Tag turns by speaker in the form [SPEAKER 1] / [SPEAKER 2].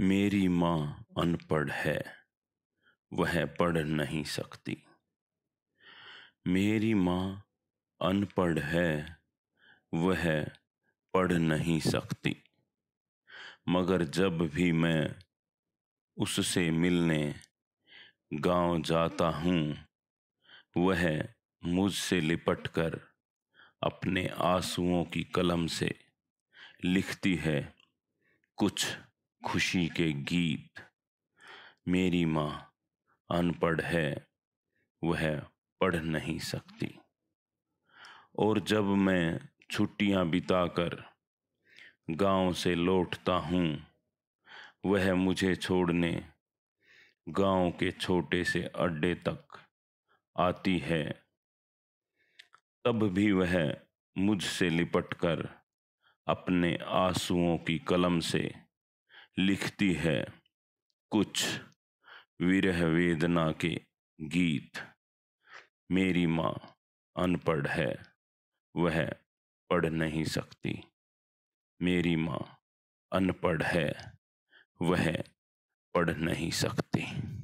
[SPEAKER 1] मेरी माँ अनपढ़ है वह पढ़ नहीं सकती मेरी माँ अनपढ़ है वह पढ़ नहीं सकती मगर जब भी मैं उससे मिलने गांव जाता हूँ वह मुझसे लिपट कर अपने आंसुओं की कलम से लिखती है कुछ खुशी के गीत मेरी माँ अनपढ़ है वह पढ़ नहीं सकती और जब मैं छुट्टियाँ बिताकर गांव से लौटता हूँ वह मुझे छोड़ने गांव के छोटे से अड्डे तक आती है तब भी वह मुझसे लिपटकर अपने आंसुओं की कलम से लिखती है कुछ विरह वेदना के गीत मेरी माँ अनपढ़ है वह पढ़ नहीं सकती मेरी माँ अनपढ़ है वह पढ़ नहीं सकती